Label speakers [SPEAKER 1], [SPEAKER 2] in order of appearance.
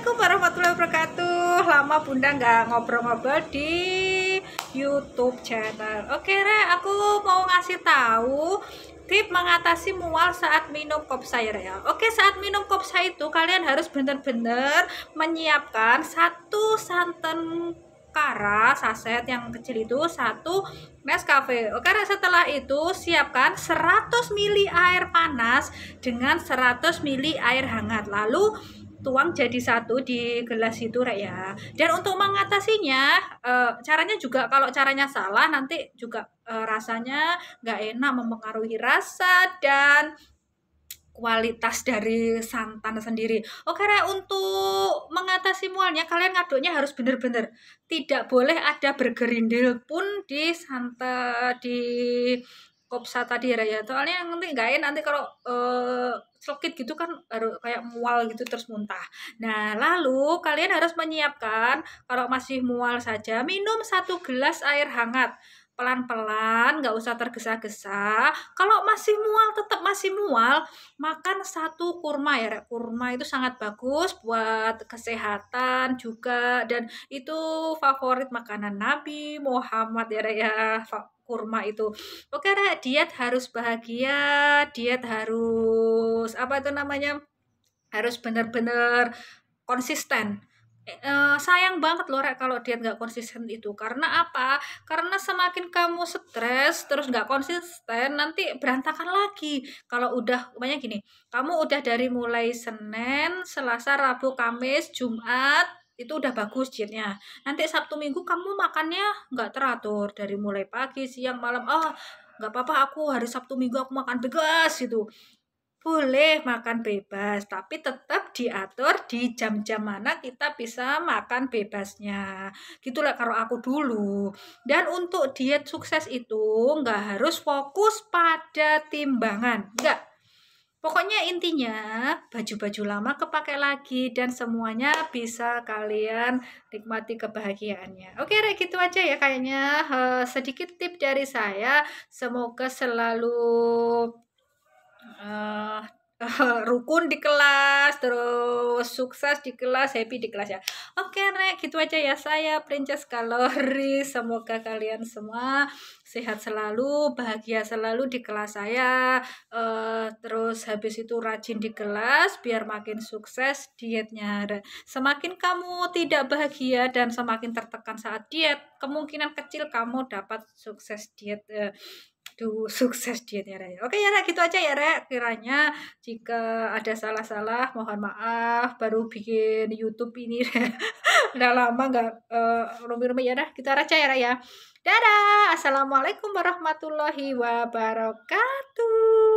[SPEAKER 1] Assalamualaikum warahmatullahi wabarakatuh Lama bunda nggak ngobrol-ngobrol di YouTube channel Oke Re, aku mau ngasih tahu tip mengatasi mual saat minum kopsai Re ya. Oke saat minum kopsai itu kalian harus benar-benar menyiapkan satu santan kara saset yang kecil itu satu Nescafe. Oke, setelah itu siapkan 100 ml air panas dengan 100 ml air hangat. Lalu tuang jadi satu di gelas itu Rek ya. Dan untuk mengatasinya e, caranya juga kalau caranya salah nanti juga e, rasanya nggak enak mempengaruhi rasa dan kualitas dari santan sendiri. Oke, Rek, untuk mengatasi mualnya kalian ngaduknya harus bener-bener. Tidak boleh ada bergerindil pun di santan di kopsa tadi ya soalnya yang penting gak enak nanti kalau uh, eh, selekit gitu kan baru kayak mual gitu terus muntah nah lalu kalian harus menyiapkan kalau masih mual saja minum satu gelas air hangat pelan-pelan, nggak usah tergesa-gesa. Kalau masih mual, tetap masih mual, makan satu kurma ya. Kurma itu sangat bagus buat kesehatan juga dan itu favorit makanan Nabi Muhammad ya, Rek, ya kurma itu. Oke, Rek, diet harus bahagia, diet harus apa itu namanya? Harus benar-benar konsisten Eh, sayang banget loh Rek kalau diet nggak konsisten itu karena apa karena semakin kamu stres terus nggak konsisten nanti berantakan lagi kalau udah banyak gini kamu udah dari mulai Senin Selasa Rabu Kamis Jumat itu udah bagus jadinya. nanti Sabtu Minggu kamu makannya nggak teratur dari mulai pagi siang malam oh nggak apa-apa aku hari Sabtu Minggu aku makan begas gitu boleh makan bebas, tapi tetap diatur di jam-jam mana kita bisa makan bebasnya. Gitulah kalau aku dulu. Dan untuk diet sukses itu nggak harus fokus pada timbangan, nggak. Pokoknya intinya baju-baju lama kepakai lagi dan semuanya bisa kalian nikmati kebahagiaannya. Oke, Rek, gitu aja ya kayaknya eh, sedikit tip dari saya. Semoga selalu uh, rukun di kelas, terus sukses di kelas, happy di kelas ya. Oke, okay, Rek, gitu aja ya saya Princess Kalori. Semoga kalian semua sehat selalu, bahagia selalu di kelas saya. Uh, terus habis itu rajin di kelas biar makin sukses dietnya. Semakin kamu tidak bahagia dan semakin tertekan saat diet, kemungkinan kecil kamu dapat sukses diet. Uh, do sukses diet ya Rek. Ya? Oke ya Rek, gitu aja ya Rek. Kiranya jika ada salah-salah mohon maaf. Baru bikin YouTube ini Rek. Udah lama nggak uh, eh, rumi-rumi ya Rek. Kita raca ya ya. Dadah. Assalamualaikum warahmatullahi wabarakatuh.